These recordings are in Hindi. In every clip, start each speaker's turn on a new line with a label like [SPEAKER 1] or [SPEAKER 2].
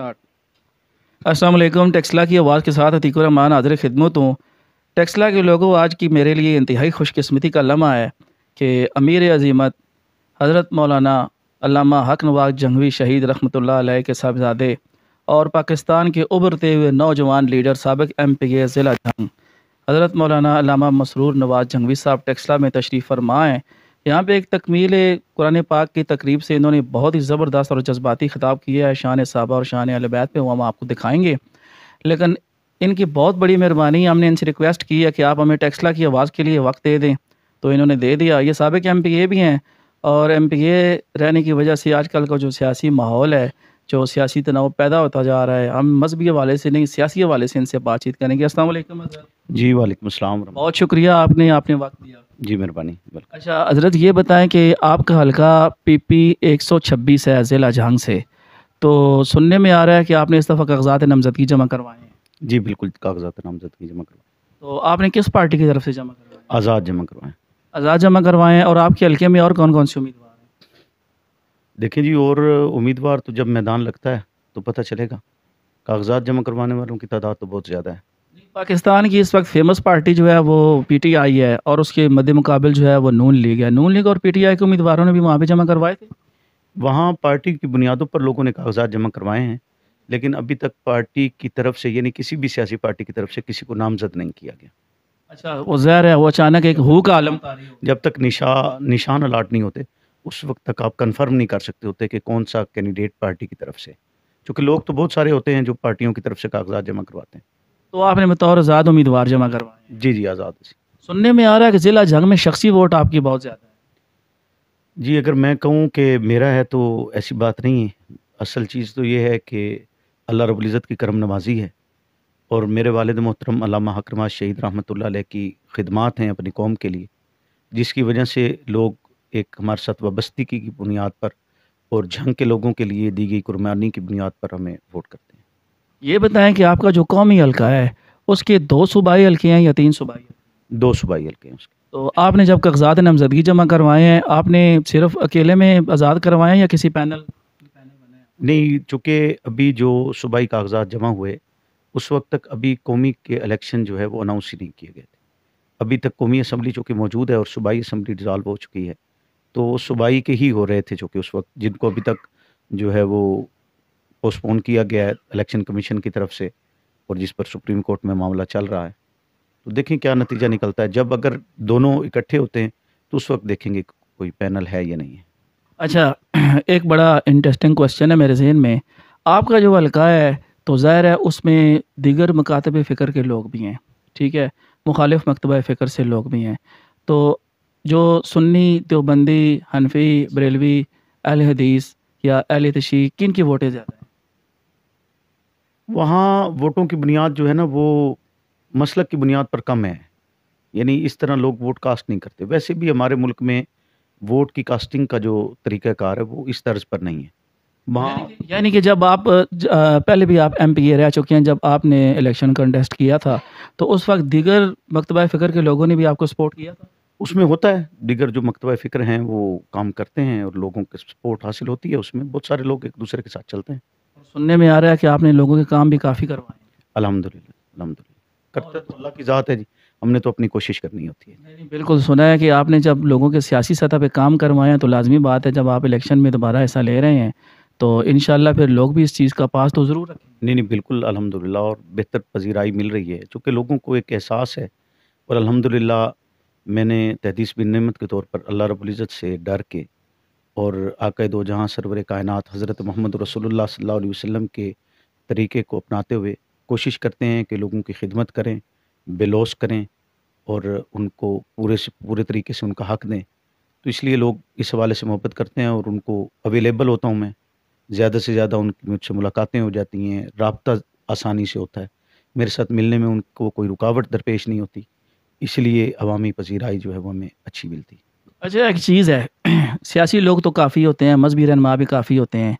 [SPEAKER 1] स्टार्ट वालेकुम टेक्सला की आवाज़ के साथ अतीक रमान हाजिर खिदमत हूँ टेक्सला के लोगों आज की मेरे लिए इंतहाई खुशकस्मती का लम्हा है कि अमीर अजीमत हज़रत मौलाना अल्लामा हक नवाज जंगवी शहीद रहमतुल्लाह अलैह के साहबजादे और पाकिस्तान के उभरते हुए नौजवान लीडर सबक एम पी ए ज़िला जंग हज़रत मौलाना अल्लामा मसरूर नवाज जंगवी साहब टेक्सला में तशरीफ़ फरमाएँ यहाँ पे एक तकमील कुरान पाक की तकरीब से इन्होंने बहुत ही ज़बरदस्त और जज्बाती खिताब किया है शान साहबा और शान अलबैत पे वो हम आपको दिखाएंगे लेकिन इनकी बहुत बड़ी मेहरबानी हमने इनसे रिक्वेस्ट की है कि आप हमें टेक्सला की आवाज़ के लिए वक्त दे दें तो इन्होंने दे दिया ये सबक एम पी ए भी हैं और एम पी ए रहने की वजह से आजकल का जो सियासी माहौल है जो सियासी तनाव पैदा होता जा रहा है हम मजहबी हवाले से नहीं सियासी हवाले से इनसे बातचीत करेंगे असलम जी वालेकुम असलम बहुत शुक्रिया आपने आपने वक्त दिया जी मेहरबानी अच्छा हजरत ये बताएं कि आपका हल्का पी पी एक सौ छब्बीस है ज़िला जहांग से तो सुनने में आ रहा है कि आपने इस दफ़ा कागजात नामजदगी जमा करवाए हैं
[SPEAKER 2] जी बिल्कुल कागजात नामजदगी जमा करवाए तो
[SPEAKER 1] आपने किस पार्टी की तरफ से जमा करवाए
[SPEAKER 2] आज़ाद जमा करवाएँ
[SPEAKER 1] आज़ाद जमा करवाएँ और आपके हल्के में और कौन कौन
[SPEAKER 2] से उम्मीदवार देखें जी और उम्मीदवार तो जब मैदान लगता है तो पता चलेगा कागजात जमा करवाने वालों की तादाद तो बहुत ज़्यादा है
[SPEAKER 1] पाकिस्तान की इस वक्त फेमस पार्टी जो है वो पीटीआई है और उसके मध्य मुकाबल जो है वो नून लीग है नून लीग और पीटीआई के उम्मीदवारों ने भी वहाँ पर जमा करवाए थे
[SPEAKER 2] वहाँ पार्टी की बुनियादों पर लोगों ने कागजात जमा करवाए हैं लेकिन अभी तक पार्टी की तरफ से यानी किसी भी सियासी पार्टी की तरफ से किसी को नामजद नहीं किया गया अच्छा वो जहर है वो अचानक एक हु का आलम जब तक निशा निशान अलाट नहीं होते उस वक्त तक आप कन्फर्म नहीं कर सकते होते कि कौन सा कैंडिडेट पार्टी की तरफ से क्योंकि लोग तो बहुत सारे होते हैं जो पार्टियों की तरफ से कागजात जमा करवाते हैं तो आपने बतौर आज़ाद उम्मीदवार जमा करवाए जी जी आज़ाद
[SPEAKER 1] सुनने में आ रहा है कि ज़िला जंग में शख्सी वोट आपकी बहुत ज़्यादा
[SPEAKER 2] है जी अगर मैं कहूँ कि मेरा है तो ऐसी बात नहीं है असल चीज़ तो ये है कि अल्लाह रबुल्ज़त की करम नवाजी है और मेरे वालद मोहतरम अलामा हकरमा शहीद रहमत की खदमात हैं अपनी कौम के लिए जिसकी वजह से लोग एक हमारे साथ वाबस्ती की, की बुनियाद पर और झंग के लोगों के लिए दी गई कुर्बानी की बुनियाद पर हमें वोट करते हैं
[SPEAKER 1] ये बताएं कि आपका जो कौमी हल्का है उसके दो सूबाई हल्के हैं या
[SPEAKER 2] तीन सूबाई दो सूबाई हल्के हैं उसके
[SPEAKER 1] तो आपने जब कागजात नामजदगी जमा करवाए हैं आपने सिर्फ अकेले में आज़ाद करवाए हैं या किसी पैनल
[SPEAKER 2] नहीं चूँकि अभी जो सूबाई कागजात जमा हुए उस वक्त तक अभी कौमी के इलेक्शन जो है वो अनाउंस ही नहीं किए गए थे अभी तक कौमी असम्बली चूँकि मौजूद है और सूबाई असम्बली डिजॉल्व हो चुकी है तो सुबाई के ही हो रहे थे जो कि उस वक्त जिनको अभी तक जो है वो पोस्टपोन किया गया है इलेक्शन कमीशन की तरफ से और जिस पर सुप्रीम कोर्ट में मामला चल रहा है तो देखें क्या नतीजा निकलता है जब अगर दोनों इकट्ठे होते हैं तो उस वक्त देखेंगे कोई पैनल है या नहीं है
[SPEAKER 1] अच्छा एक बड़ा इंटरेस्टिंग क्वेश्चन है मेरे जहन में आपका जो हल्का है तो ज़ाहिर है उसमें दिगर मकातब फ़िक्र के लोग भी हैं ठीक है मुखालिफ मकतबा फ़िक्र से लोग भी हैं तो जो सुन्नी त्योबंदी हनफी बरेलवी अहल हदीस या अहल तशी किन की वोटें ज़्यादा
[SPEAKER 2] हैं वहाँ वोटों की बुनियाद जो है ना वो मसलक की बुनियाद पर कम है यानी इस तरह लोग वोट कास्ट नहीं करते वैसे भी हमारे मुल्क में वोट की कास्टिंग का जो तरीक़ाकार है वो इस तर्ज पर नहीं है वहाँ
[SPEAKER 1] यानी कि जब आप पहले भी आप एम पी ए रह चुके हैं जब आपने इलेक्शन कंटेस्ट किया था तो उस वक्त दीगर मकतबा फ़िक्र के लोगों ने भी आपको सपोर्ट किया था
[SPEAKER 2] उसमें होता है दिगर जो मकतबा फ़िक्र हैं वो काम करते हैं और लोगों की सपोर्ट हासिल होती है उसमें बहुत सारे लोग एक दूसरे के साथ चलते हैं
[SPEAKER 1] और सुनने में आ रहा है कि आपने लोगों के काम भी काफ़ी करवाए
[SPEAKER 2] अलहमद करते तो अल्लाह की ज़ात है जी हमने तो अपनी कोशिश करनी होती है
[SPEAKER 1] नहीं बिल्कुल सुना है कि आपने जब लोगों के सियासी सतह पर काम करवाए तो लाजमी बात है जब आप इलेक्शन में दोबारा हिस्सा ले रहे हैं तो इन फिर लोग भी इस चीज़ का पास तो
[SPEAKER 2] ज़रूर रखें नहीं नहीं बिल्कुल अलहमदिल्ला और बेहतर पजीराई मिल रही है चूँकि लोगों को एक एहसास है और अलहमदिल्ला मैंने तहदीस बिन नमत के तौर पर अल्लाह रबुल्ज़त से डर के और आक़ दो जहाँ सरवर कायनत हज़रत मोहम्मद रसोल्ला सल्ला वसम के तरीक़े को अपनाते हुए कोशिश करते हैं कि लोगों की खिदमत करें बेलोस करें और उनको पूरे से पूरे तरीके से उनका हक़ दें तो इसलिए लोग इस हवाले से मोहब्बत करते हैं और उनको अवेलेबल होता हूँ मैं ज़्यादा से ज़्यादा उनकी मुझसे मुलाकातें हो जाती हैं रबता आसानी से होता है मेरे साथ मिलने में उनको कोई रुकावट दरपेश नहीं होती इसलिए अवामी पसीराई जो है वो हमें अच्छी मिलती
[SPEAKER 1] अच्छा एक चीज़ है सियासी लोग तो काफ़ी होते हैं मजहबी रहनमा भी काफ़ी होते हैं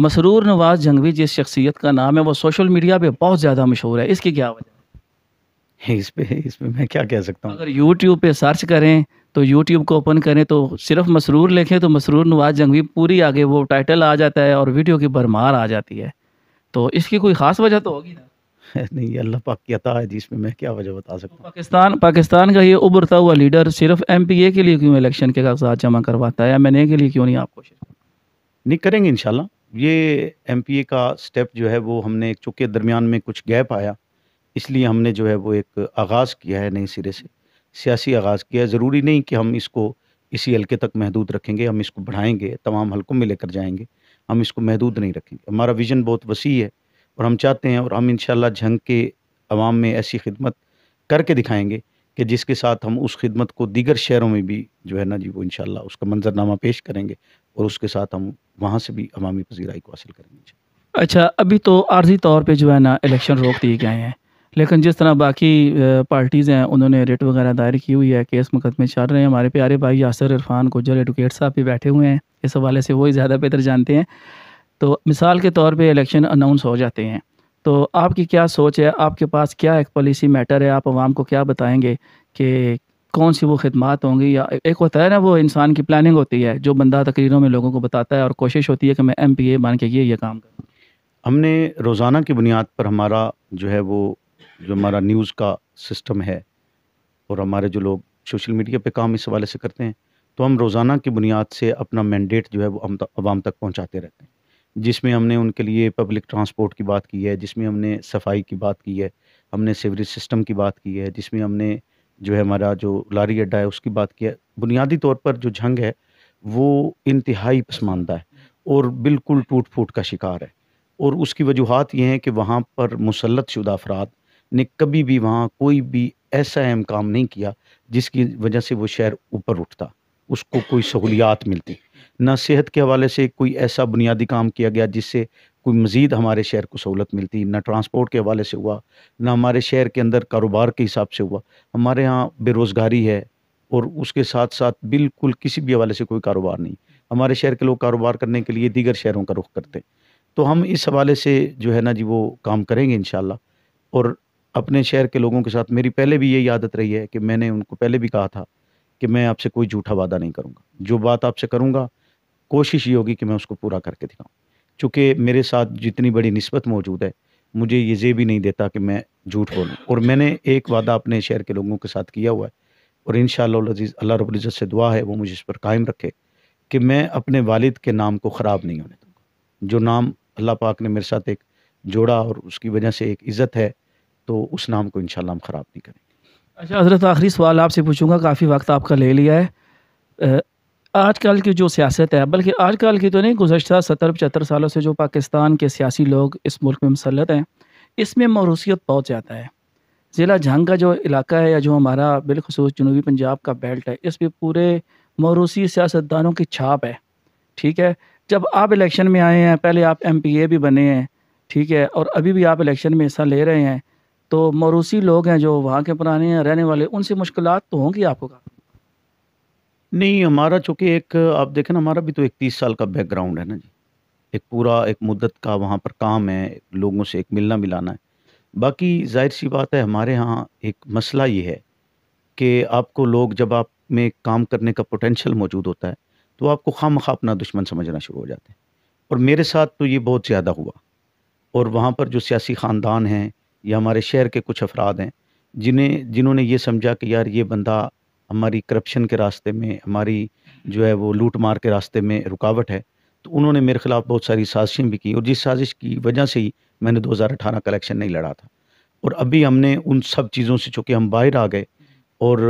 [SPEAKER 1] मसरूर नवाज जंगवी जिस शख्सियत का नाम है वो सोशल मीडिया पे बहुत ज़्यादा मशहूर है इसकी क्या वजह
[SPEAKER 2] है इस पे इस पे मैं क्या कह सकता हूँ
[SPEAKER 1] अगर यूट्यूब पे सर्च करें तो यूट्यूब को ओपन करें तो सिर्फ मसरूर लिखें तो मसरूर नवाज जंगवी पूरी आगे वो टाइटल आ जाता है और वीडियो की भरमार आ जाती है तो इसकी कोई ख़ास
[SPEAKER 2] वजह तो होगी ना नहीं अल्लाह पाक की अता है जिसमें मैं क्या वजह बता सकता हूँ
[SPEAKER 1] पाकिस्तान पाकिस्तान का ये उभरता हुआ लीडर सिर्फ एम पी ए के लिए क्यों इलेक्शन के कागजात जमा करवाता है एम एन ए के लिए क्यों नहीं आप कोशिश
[SPEAKER 2] नहीं करेंगे इन ये एम पी ए का स्टेप जो है वो हमने चूँकि दरमियान में कुछ गैप आया इसलिए हमने जो है वो एक आगाज़ किया है नए सिरे से सियासी आगाज़ किया है ज़रूरी नहीं कि हम इसको इसी हल्के तक महदूद रखेंगे हम इसको बढ़ाएंगे तमाम हल्कों में लेकर जाएंगे हम इसको महदूद नहीं रखेंगे हमारा विज़न बहुत वसी है और हम चाहते हैं और हम इन जंग के आवाम में ऐसी खिदमत करके दिखाएँगे कि जिसके साथ हम उस खिदमत को दीगर शहरों में भी जो है ना जी वो इन उसका मंजरनामा पेश करेंगे और उसके साथ हम वहाँ से भी अवामी पजीराई को हासिल
[SPEAKER 1] करेंगे अच्छा अभी तो आर्जी तौर पर जो है ना इलेक्शन रोक दिए गए हैं लेकिन जिस तरह बाकी पार्टीज़ हैं उन्होंने रेट वगैरह दायर की हुई है केस मुकदमे चल रहे हैं हमारे प्यारे भाई यासर इरफान गुजर एडवोकेट साहब भी बैठे हुए हैं इस हवाले से वही ज़्यादा बेहतर जानते हैं तो मिसाल के तौर पे इलेक्शन अनाउंस हो जाते हैं तो आपकी क्या सोच है आपके पास क्या एक पॉलिसी मैटर है आप आवाम को क्या बताएंगे कि कौन सी वो खदमात होंगी या एक होता है ना वो इंसान की प्लानिंग होती है जो बंदा तकरीरों में लोगों को बताता है और कोशिश होती है कि मैं एम पी ए बन के ये ये काम करूँ
[SPEAKER 2] हमने रोज़ाना की बुनियाद पर हमारा जो है वो जो हमारा न्यूज़ का सिस्टम है और हमारे जो लोग सोशल मीडिया पे काम इस हवाले से करते हैं तो हम रोज़ाना की बुनियाद से अपना मैंडेट जो है वो आवाम तक पहुँचाते रहते हैं जिसमें हमने उनके लिए पब्लिक ट्रांसपोर्ट की बात की है जिसमें हमने सफाई की बात की है हमने सीवरेज सिस्टम की बात की है जिसमें हमने जो है हमारा जो लारी अड्डा है उसकी बात की है बुनियादी तौर पर जो जंग है वो इंतहाई पसमानदा है और बिल्कुल टूट फूट का शिकार है और उसकी वजूहत ये हैं कि वहाँ पर मुसलत शुदा अफराद ने कभी भी वहाँ कोई भी ऐसा अहम काम नहीं किया जिसकी वजह से वो शहर ऊपर उठता उसको कोई सहूलियात मिलती ना सेहत के हवाले से कोई ऐसा बुनियादी काम किया गया जिससे कोई मज़ीद हमारे शहर को सहूलत मिलती ना ट्रांसपोर्ट के हवाले से हुआ ना हमारे शहर के अंदर कारोबार के हिसाब से हुआ हमारे यहाँ बेरोज़गारी है और उसके साथ साथ बिल्कुल किसी भी हवाले से कोई कारोबार नहीं हमारे शहर के लोग कारोबार करने के लिए दीगर शहरों का रुख करते हैं तो हम इस हवाले से जो है ना जी वो काम करेंगे इन और अपने शहर के लोगों के साथ मेरी पहले भी यही आदत रही है कि मैंने उनको पहले भी कहा था कि मैं आपसे कोई झूठा वादा नहीं करूँगा जो बात आपसे करूँगा कोशिश ये होगी कि मैं उसको पूरा करके दिखाऊँ चूँकि मेरे साथ जितनी बड़ी नस्बत मौजूद है मुझे ये जे भी नहीं देता कि मैं झूठ बोलूँ और मैंने एक वादा अपने शहर के लोगों के साथ किया हुआ है और इन शजीज़ अल्लाह रबुल्ज़त से दुआ है वो मुझे इस पर कायम रखे कि मैं अपने वालिद के नाम को ख़राब नहीं होने दूँगा जो नाम अल्लाह पाक ने मेरे साथ एक जोड़ा और उसकी वजह से एक इज़्ज़त है तो उस नाम को इन हम ख़राब नहीं करेंगे
[SPEAKER 1] अच्छा हजरत आखिरी सवाल आपसे पूछूंगा काफ़ी वक्त आपका ले लिया है आजकल की जो सियासत है बल्कि आजकल की तो नहीं गुजशत सत्तर पचहत्तर सालों से जो पाकिस्तान के सियासी लोग इस मुल्क में मुसलत हैं इसमें मौरूसीत बहुत ज़्यादा है ज़िला झंग का जो इलाका है या जो हमारा बिलखसूस जनूबी पंजाब का बेल्ट है इस पर पूरे मौरूसी सियासतदानों की छाप है ठीक है जब आप इलेक्शन में आए हैं पहले आप एम पी ए भी बने हैं ठीक है और अभी भी आप इलेक्शन में हिस्सा ले रहे हैं तो मौरूसी लोग हैं जो वहाँ के पुराने हैं रहने वाले उनसे मुश्किल तो होंगी आपको
[SPEAKER 2] नहीं, हमारा चूँकि एक आप देखें ना हमारा भी तो एक तीस साल का बैकग्राउंड है ना जी। एक पूरा एक मुद्दत का वहाँ पर काम है, लोगों से एक मिलना-मिलाना है। बाकी ज़ाहिर-सी बात है हमारे यहाँ एक मसला ये है कि आपको लोग जब आप में काम करने का पोटेंशियल मौजूद होता है, तो आपको खा अपना दुश्मन समझना शुरू हो जाते हैं। और मेरे साथ तो ये बहुत ज़्यादा हुआ। और वहाँ पर जो सियासी ख़ानदान हैं या हमारे शहर के कुछ अफ़राद हैं, जिन्हें जिन्होंने ये समझा कि यार ये बंदा हमारी करप्शन के रास्ते में हमारी जो है वो लूट मार के रास्ते में रुकावट है तो उन्होंने मेरे खिलाफ बहुत सारी साजिशें भी की और जिस साजिश की वजह से ही मैंने 2018 का इलेक्शन नहीं लड़ा था और अभी हमने उन सब चीज़ों से चूँकि हम बाहर आ गए और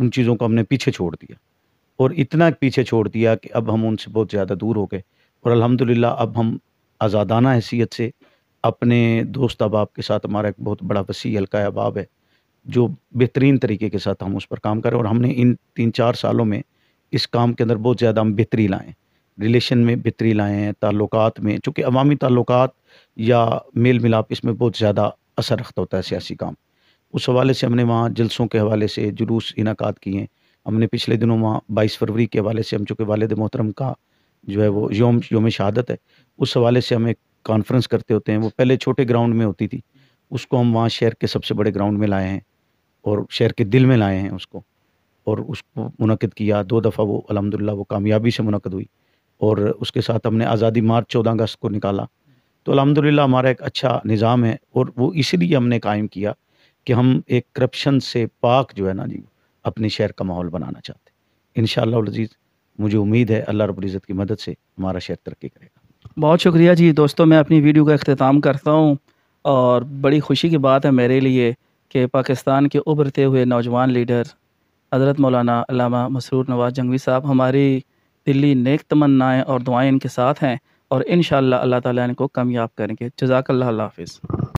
[SPEAKER 2] उन चीज़ों को हमने पीछे छोड़ दिया और इतना पीछे छोड़ दिया कि अब हम उनसे बहुत ज़्यादा दूर हो गए और अलहमदिल्ला अब हम आज़ादाना हैसियत से अपने दोस्त अहबाब के साथ हमारा एक बहुत बड़ा वसी हल्का अहबाब है जो बेहतरीन तरीके के साथ हम उस पर काम करें और हमने इन तीन चार सालों में इस काम के अंदर बहुत ज़्यादा हम बेहतरी लाएँ रिलेशन में बेहतरी लाए हैं ताल्लुकात में चूँकि अवामी ताल्लुकात या मेल मिलाप इसमें बहुत ज़्यादा असर रखता होता है सियासी काम उस हवाले से हमने वहाँ जलसों के हवाले से जुलूस इनका किए हमने पिछले दिनों वहाँ बाईस फरवरी के हवाले से हम चूँकि वालद मोहतरम का जो है वो योम योम शहादत है उस हवाले से हम एक कॉन्फ्रेंस करते होते हैं वो पहले छोटे ग्राउंड में होती थी उसको हम वहाँ शहर के सबसे बड़े ग्राउंड में लाए हैं और शहर के दिल में लाए हैं उसको और उसको मुनद किया दो दफ़ा वो अलहमदिल्ला वो कामयाबी से मुनद हुई और उसके साथ हमने आज़ादी मार्च चौदह अगस्त को निकाला तो अलहमदिल्ला हमारा एक अच्छा निज़ाम है और वो इसलिए हमने कायम किया कि हम एक करप्शन से पाक जो है ना जी अपने शहर का माहौल बनाना चाहते हैं इन शजीज़ मुझे उम्मीद है अल्लाह रबुल्ज़त की मदद से हमारा शहर तरक्की करेगा
[SPEAKER 1] बहुत शुक्रिया जी दोस्तों मैं अपनी वीडियो का अख्ताम करता हूँ और बड़ी खुशी की बात है मेरे लिए कि पाकिस्तान के उभरते हुए नौजवान लीडर हज़रत मौलाना अलामा मसरूर नवाज जंगवी साहब हमारी दिल्ली नेक तमन्नाएँ और दुआएँ इनके साथ हैं और इन अल्लाह ताली इनको कामयाब करेंगे जजाकल्ला हाफिज़